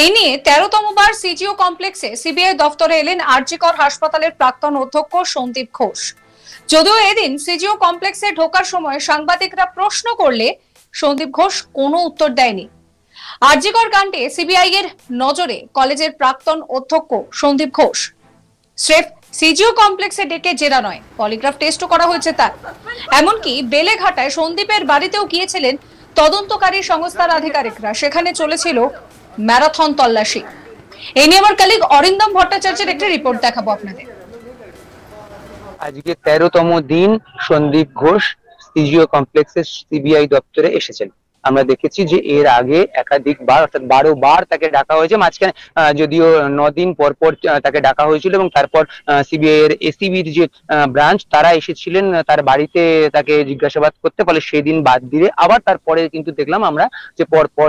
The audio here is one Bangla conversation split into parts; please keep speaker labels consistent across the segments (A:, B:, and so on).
A: এই নিয়ে তেরোতমবার সিজিও কমপ্লেক্সে সিবিআই দফতরে এলেন আরজিকর হাসপাতালের প্রাক্তন অধ্যক্ষ সন্দীপ ঘোষ যদিও এদিন সিজিও কমপ্লেক্সে ঢোকার সময় সাংবাদিকরা প্রশ্ন করলে সন্দীপ ঘোষ কোনো উত্তর দেয়নি আরজিকর কাণ্ডে সিবিআই এর নজরে কলেজের প্রাক্তন অধ্যক্ষ সন্দীপ ঘোষ স্রেফ সিজিও কমপ্লেক্সে ডেকে জেরা নয় পলিগ্রাফ টেস্টও করা হয়েছে তার এমনকি বেলেঘাটায় সন্দীপের বাড়িতেও গিয়েছিলেন তদন্তকারী সংস্থার আধিকারিকরা সেখানে চলেছিল ম্যারাথন তল্লাশি এ নিয়ে আমার কালিগ অরিন্দম ভট্টাচার্যের একটি রিপোর্ট দেখাবো আপনাদের
B: আজকে তেরোতম দিন সন্দীপ ঘোষ সিজিও কমপ্লেক্সের সিবিআই দপ্তরে এসেছেন আমরা দেখেছি যে এর আগে একাধিকবার অর্থাৎ বারো বার তাকে ডাকা হয়েছে মাঝখানে যদিও নদিন পরপর তাকে ডাকা হয়েছিল এবং তারপর সিবিআই এর এসিবির যে ব্রাঞ্চ তারা এসেছিলেন তার বাড়িতে তাকে জিজ্ঞাসাবাদ করতে ফলে সেদিন বাদ দিয়ে আবার তারপরে কিন্তু দেখলাম আমরা যে পরপর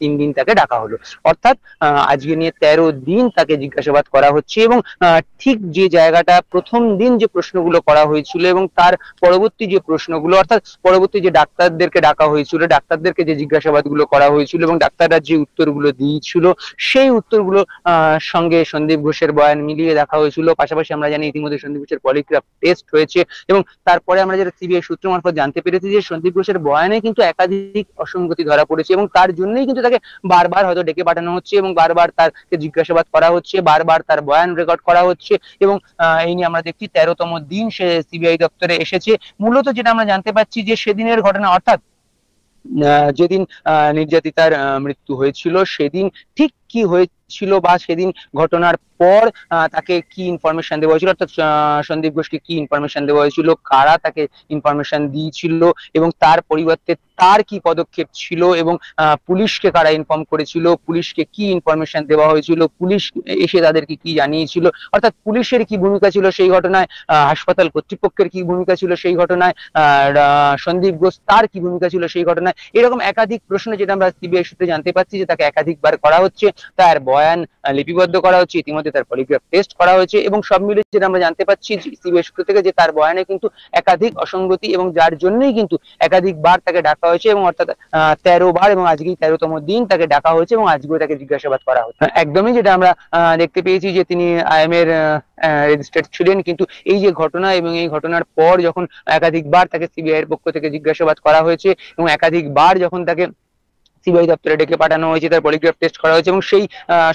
B: তিন দিন তাকে ডাকা হলো অর্থাৎ আজকে নিয়ে তেরো দিন তাকে জিজ্ঞাসাবাদ করা হচ্ছে এবং ঠিক যে জায়গাটা প্রথম দিন যে প্রশ্নগুলো করা হয়েছিল এবং তার পরবর্তী যে প্রশ্নগুলো অর্থাৎ পরবর্তী যে ডাক্তারদেরকে ডাকা হয়েছিল ডাক্তারদের ডাক্তারকে যে জিজ্ঞাসাবাদগুলো করা হয়েছিল এবং ডাক্তাররা যে উত্তরগুলো দিয়েছিল সেই উত্তরগুলো সঙ্গে সন্দীপ ঘোষের বয়ান মিলিয়ে দেখা হয়েছিল পাশাপাশি আমরা জানি ইতিমধ্যে সন্দীপ ঘোষের পলিগ্রাফ টেস্ট হয়েছে এবং তারপরে আমরা যেটা সিবিআই সূত্র মারফত জানতে পেরেছি যে সন্দীপ ঘোষের বয়ানে কিন্তু একাধিক অসঙ্গতি ধরা পড়েছে এবং তার জন্যই কিন্তু তাকে বারবার হয়তো ডেকে পাঠানো হচ্ছে এবং বারবার তারকে জিজ্ঞাসাবাদ করা হচ্ছে বারবার তার বয়ান রেকর্ড করা হচ্ছে এবং এই নিয়ে আমরা দেখছি তেরোতম দিন সে সিবিআই দপ্তরে এসেছে মূলত যেটা আমরা জানতে পারছি যে সেদিনের ঘটনা অর্থাৎ যেদিন নির্যাতিতার মৃত্যু হয়েছিল সেদিন ঠিক কি হয়ে ছিল বা সেদিন ঘটনার পর তাকে কি ইনফরমেশন দেওয়া হয়েছিল অর্থাৎ সন্দীপ ঘোষকে কি ইনফরমেশন দেওয়া হয়েছিল কারা তাকে ইনফরমেশন দিয়েছিল এবং তার পরিবর্তে তার কি পদক্ষেপ ছিল এবং পুলিশকে কারা ইনফর্ম করেছিল পুলিশকে কি ইনফরমেশন দেওয়া হয়েছিল পুলিশ এসে তাদেরকে কি জানিয়েছিল অর্থাৎ পুলিশের কি ভূমিকা ছিল সেই ঘটনায় হাসপাতাল কর্তৃপক্ষের কি ভূমিকা ছিল সেই ঘটনায় সন্দীপ ঘোষ তার কি ভূমিকা ছিল সেই ঘটনায় এরকম একাধিক প্রশ্ন যেটা আমরা সিবিআই সূত্রে জানতে পারছি যে তাকে একাধিকবার করা হচ্ছে তার বয়ান লিপিবদ্ধ করা হচ্ছে ইতিমধ্যে তার পলিগ্রাফ টেস্ট করা হয়েছে এবং সব মিলে যেটা আমরা জানতে পারছি সিবিআই সূত্র থেকে যে তার বয়ানে কিন্তু একাধিক অসঙ্গতি এবং যার জন্যই কিন্তু একাধিকবার তাকে ডাকা হয়েছে এবং অর্থাৎ তেরো বার এবং আজকেই তেরোতম দিন তাকে ডাকা হয়েছে এবং আজকেও তাকে জিজ্ঞাসাবাদ করা হচ্ছে হ্যাঁ, একদমই যেটা আমরা দেখতে পেয়েছি যে তিনি আইএমের এর রেজিস্টার্ড ছিলেন কিন্তু এই যে ঘটনা এবং এই ঘটনার পর যখন একাধিকবার তাকে সিবিআই এর পক্ষ থেকে জিজ্ঞাসাবাদ করা হয়েছে এবং একাধিকবার যখন তাকে সিবিআই দপ্তরে ডেকে পাঠানো হয়েছে তার পলিগ্রাফ টেস্ট করা হয়েছে এবং সেই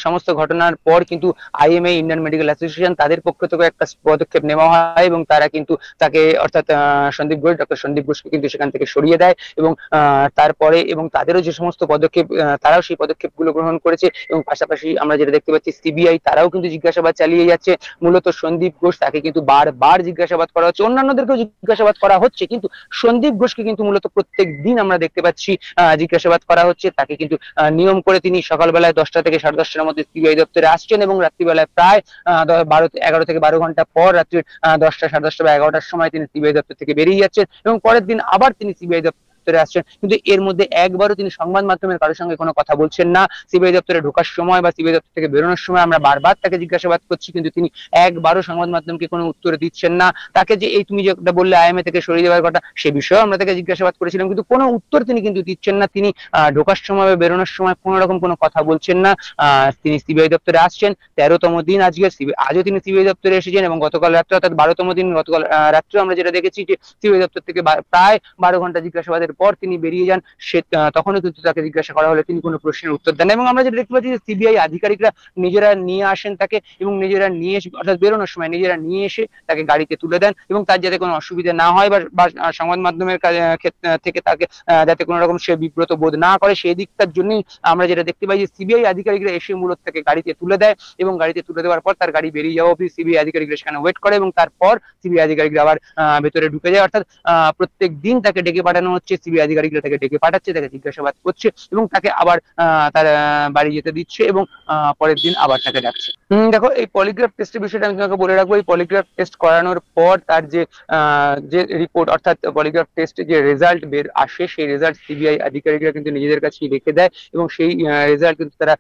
B: সমস্ত ঘটনার পর কিন্তু আইএমএ ইন্ডিয়ান মেডিকেল অ্যাসোসিয়েশন তাদের পক্ষ থেকে একটা পদক্ষেপ নেওয়া হয় এবং তারা কিন্তু তাকে অর্থাৎ সন্দীপ ঘোষ ডক্টর সন্দীপ ঘোষকে কিন্তু সেখান থেকে সরিয়ে দেয় এবং তারপরে এবং তাদেরও যে সমস্ত পদক্ষেপ তারাও সেই পদক্ষেপগুলো গ্রহণ করেছে এবং পাশাপাশি আমরা যেটা দেখতে পাচ্ছি সিবিআই তারাও কিন্তু জিজ্ঞাসাবাদ চালিয়ে যাচ্ছে মূলত সন্দীপ ঘোষ তাকে কিন্তু বারবার জিজ্ঞাসাবাদ করা হচ্ছে অন্যান্যদেরকেও জিজ্ঞাসাবাদ করা হচ্ছে কিন্তু সন্দীপ ঘোষকে কিন্তু মূলত প্রত্যেক দিন আমরা দেখতে পাচ্ছি জিজ্ঞাসাবাদ করা হচ্ছে হচ্ছে তাকে কিন্তু নিয়ম করে তিনি সকালবেলায় দশটা থেকে সাড়ে দশটার মধ্যে সিবিআই দপ্তরে আসছেন এবং রাত্রিবেলায় প্রায় বারো এগারো থেকে বারো ঘন্টা পর রাত্রি দশটা সাড়ে দশটা বা এগারোটার সময় তিনি সিবিআই দপ্তর থেকে বেরিয়ে যাচ্ছেন এবং পরের দিন আবার তিনি সিবিআই দপ্তর দপ্তরে আসছেন কিন্তু এর মধ্যে একবারও তিনি সংবাদ মাধ্যমের কারোর সঙ্গে কোনো কথা বলছেন না সিবিআই দপ্তরে ঢোকার সময় বা সিবিআই দপ্তর থেকে বেরোনোর সময় আমরা বারবার তাকে জিজ্ঞাসাবাদ করছি কিন্তু তিনি একবারও সংবাদ মাধ্যমকে কোনো উত্তর দিচ্ছেন না তাকে যে এই তুমি যেটা বললে আইএমএ থেকে সরিয়ে দেওয়ার কথা সে বিষয়েও আমরা তাকে জিজ্ঞাসাবাদ করেছিলাম কিন্তু কোনো উত্তর তিনি কিন্তু দিচ্ছেন না তিনি ঢোকার সময় বা বেরোনোর সময় কোনো রকম কোনো কথা বলছেন না তিনি সিবিআই দপ্তরে আসছেন তেরোতম দিন আজকে আজও তিনি সিবিআই দপ্তরে এসেছেন এবং গতকাল রাত্রে অর্থাৎ বারোতম দিন গতকাল রাত্রে আমরা যেটা দেখেছি যে সিবিআই দপ্তর থেকে প্রায় বারো ঘন্টা জিজ্ঞাসাবাদের পর তিনি বেরিয়ে যান সে তখনও কিন্তু তাকে জিজ্ঞাসা করা হলে তিনি কোনো প্রশ্নের উত্তর দেন এবং আমরা যেটা দেখতে পাচ্ছি যে সিবিআই আধিকারিকরা নিজেরা নিয়ে আসেন তাকে এবং নিজেরা নিয়ে এসে অর্থাৎ বেরোনোর সময় নিজেরা নিয়ে এসে তাকে গাড়িতে তুলে দেন এবং তার যাতে কোনো অসুবিধা না হয় বা সংবাদ মাধ্যমের থেকে তাকে যাতে কোনো রকম সে বিব্রত বোধ না করে সেই দিকটার জন্যই আমরা যেটা দেখতে পাই যে সিবিআই আধিকারিকরা এসে মূলত তাকে গাড়িতে তুলে দেয় এবং গাড়িতে তুলে দেওয়ার পর তার গাড়ি বেরিয়ে যাওয়া অব্দি সিবিআই আধিকারিকরা সেখানে ওয়েট করে এবং তারপর সিবিআই আধিকারিকরা আবার ভেতরে ঢুকে যায় অর্থাৎ প্রত্যেক দিন তাকে ডেকে পাঠানো হচ্ছে সিবিআই আধিকারিকরা তাকে ডেকে পাঠাচ্ছে তাকে জিজ্ঞাসাবাদ করছে এবং তাকে আবার তার বাড়ি যেতে দিচ্ছে এবং পরের দিন আবার তাকে ডাকছে দেখো এই পলিগ্রাফ টেস্টের বিষয়টা আমি তোমাকে বলে রাখবো এই পলিগ্রাফ টেস্ট করানোর পর তার যে যে রিপোর্ট অর্থাৎ পলিগ্রাফ টেস্টে যে রেজাল্ট বের আসে সেই রেজাল্ট সিবিআই আধিকারিকরা কিন্তু নিজেদের কাছেই রেখে দেয় এবং সেই রেজাল্ট কিন্তু তারা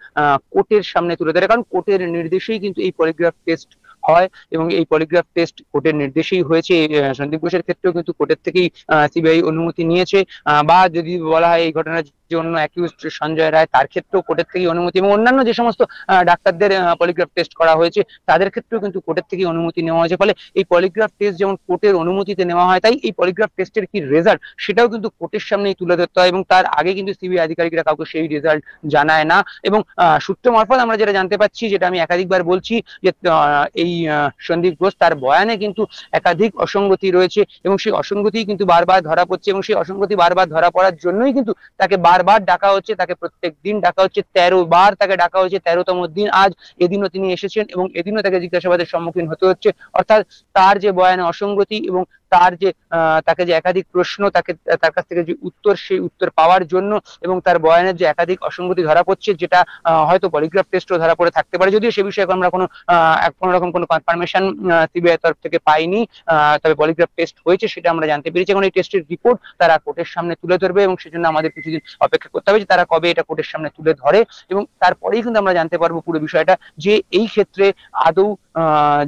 B: কোর্টের সামনে তুলে ধরে কারণ কোর্টের নির্দেশেই কিন্তু এই পলিগ্রাফ টেস্ট হয় এবং এই পলিগ্রাফ টেস্ট কোর্টের নির্দেশেই হয়েছে সন্দীপ ঘোষের ক্ষেত্রেও কিন্তু কোর্টের থেকেই সিবিআই অনুমতি নিয়েছে বা যদি বলা হয় এই ঘটনার যে অন্য অ্যাকিউজড সঞ্জয় রায় তার ক্ষেত্রেও কোর্টের থেকে অনুমতি এবং অন্যান্য যে সমস্ত ডাক্তারদের পলিগ্রাফ টেস্ট করা হয়েছে তাদের ক্ষেত্রেও কিন্তু কোর্টের থেকে অনুমতি নেওয়া হয়েছে ফলে এই পলিগ্রাফ টেস্ট যেমন কোর্টের অনুমতিতে নেওয়া হয় তাই এই পলিগ্রাফ টেস্টের কি রেজাল্ট সেটাও কিন্তু কোর্টের সামনেই তুলে ধরতে হয় এবং তার আগে কিন্তু সিবিআই আধিকারিকরা কাউকে সেই রেজাল্ট জানায় না এবং সূত্র মারফত আমরা যেটা জানতে পাচ্ছি যেটা আমি একাধিকবার বলছি যে এই সন্দীপ ঘোষ তার বয়ানে কিন্তু একাধিক অসঙ্গতি রয়েছে এবং সেই অসঙ্গতি কিন্তু বারবার ধরা পড়ছে এবং সেই অসঙ্গতি বারবার ধরা পড়ার জন্যই কিন্তু তাকে বার বারবার ডাকা হচ্ছে তাকে প্রত্যেক দিন ডাকা হচ্ছে তেরো বার তাকে ডাকা হচ্ছে তেরোতম দিন আজ এদিনও তিনি এসেছেন এবং এদিনও তাকে জিজ্ঞাসাবাদের সম্মুখীন হতে হচ্ছে অর্থাৎ তার যে বয়ানে অসঙ্গতি এবং তার যে তাকে যে একাধিক প্রশ্ন তাকে তার কাছ থেকে যে উত্তর সেই উত্তর পাওয়ার জন্য এবং তার বয়ানের যে একাধিক অসঙ্গতি ধরা পড়ছে যেটা হয়তো পলিগ্রাফ টেস্টও ধরা পড়ে থাকতে পারে যদিও সে বিষয়ে আমরা কোনো কোনো রকম কোনো কনফার্মেশন সিবিআই তরফ থেকে পাইনি তবে পলিগ্রাফ টেস্ট হয়েছে সেটা আমরা জানতে পেরেছি এবং এই টেস্টের রিপোর্ট তারা কোর্টের সামনে তুলে ধরবে এবং সেজন্য আমাদের কিছুদিন অপেক্ষা করতে হবে যে তারা কবে এটা কোর্টের সামনে তুলে ধরে এবং তারপরেই কিন্তু আমরা জানতে পারবো পুরো বিষয়টা যে এই ক্ষেত্রে আদৌ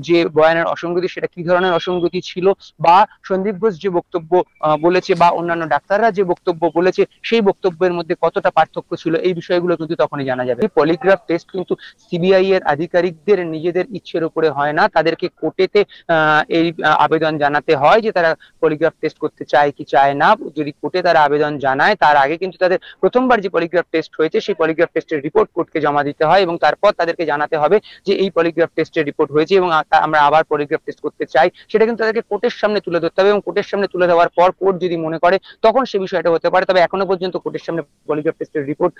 B: যে বয়ানের অসঙ্গতি সেটা কি ধরনের অসঙ্গতি ছিল বা সন্দীপ ঘোষ যে বক্তব্য বলেছে বা অন্যান্য ডাক্তাররা যে বক্তব্য বলেছে সেই বক্তব্যের মধ্যে কতটা পার্থক্য ছিল এই বিষয়গুলো কিন্তু তখনই জানা যাবে পলিগ্রাফ টেস্ট কিন্তু সিবিআই এর আধিকারিকদের নিজেদের ইচ্ছের উপরে হয় না তাদেরকে কোর্টেতে এই আবেদন জানাতে হয় যে তারা পলিগ্রাফ টেস্ট করতে চায় কি চায় না যদি কোর্টে তারা আবেদন জানায় তার আগে কিন্তু তাদের প্রথমবার যে পলিগ্রাফ টেস্ট হয়েছে সেই পলিগ্রাফ টেস্টের রিপোর্ট কোর্টকে জমা দিতে হয় এবং তারপর তাদেরকে জানাতে হবে যে এই পলিগ্রাফ টেস্টের রিপোর্ট হয়েছে এবং আমরা আবার পলিগ্রাফ টেস্ট করতে চাই সেটা কিন্তু তাদেরকে কোর্টের সামনে তুলে ধরতে হবে এবং কোর্টের সামনে তুলে দেওয়ার পর কোর্ট যদি মনে করে তখন সে বিষয়টা হতে পারে তবে এখনো পর্যন্ত কোর্টের সামনে পলিগ্রাফ টেস্টের রিপোর্ট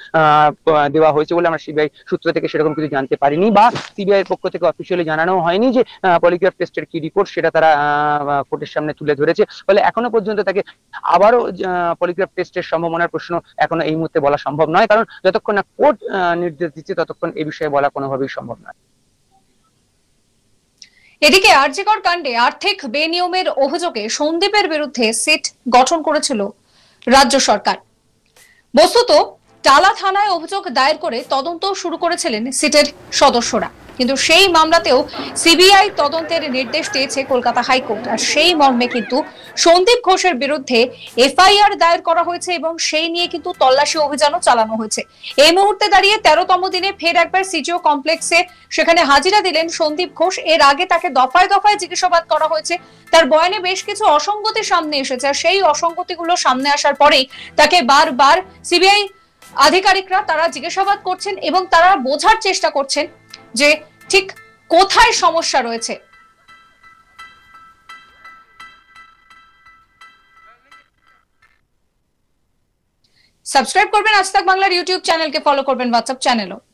B: দেওয়া হয়েছে বলে আমরা সিবিআই সূত্র থেকে সেরকম কিছু জানতে পারিনি বা সিবিআই এর পক্ষ থেকে অফিসিয়ালি জানানো হয়নি যে পলিগ্রাফ টেস্টের কি রিপোর্ট সেটা তারা কোর্টের সামনে তুলে ধরেছে ফলে এখনো পর্যন্ত তাকে আবারও পলিগ্রাফ টেস্টের সম্ভাবনার প্রশ্ন এখনো এই মুহূর্তে বলা সম্ভব নয় কারণ যতক্ষণ না কোর্ট নির্দেশ দিচ্ছে ততক্ষণ এ বিষয়ে বলা কোনোভাবেই সম্ভব নয়
A: এদিকে আরজিকর কাণ্ডে আর্থিক বেনিয়মের অভিযোগে সন্দীপের বিরুদ্ধে সিট গঠন করেছিল রাজ্য সরকার বস্তুত টালা থানায় অভিযোগ দায়ের করে তদন্ত শুরু করেছিলেন সিটের সদস্যরা কিন্তু সেই মামলাতেও সিবিআই তদন্তের নির্দেশ দিয়েছে কলকাতা হাইকোর্ট আর সেই মর্মে কিন্তু সন্দীপ ঘোষের বিরুদ্ধে এফআইআর দায়ের করা হয়েছে এবং সেই নিয়ে কিন্তু তল্লাশি অভিযানও চালানো হয়েছে এই মুহূর্তে দাঁড়িয়ে তেরোতম দিনে ফের একবার সিজিও কমপ্লেক্সে সেখানে হাজিরা দিলেন সন্দীপ ঘোষ এর আগে তাকে দফায় দফায় জিজ্ঞাসাবাদ করা হয়েছে তার বয়ানে বেশ কিছু অসঙ্গতি সামনে এসেছে আর সেই অসঙ্গতিগুলো সামনে আসার পরেই তাকে বারবার সিবিআই আধিকারিকরা তারা জিজ্ঞাসাবাদ করছেন এবং তারা বোঝার চেষ্টা করছেন যে ঠিক কোথায় সমস্যা রয়েছে সাবস্ক্রাইব করবেন আজ বাংলার ইউটিউব চ্যানেলকে ফলো করবেন হোয়াটসঅ্যাপ চ্যানেলও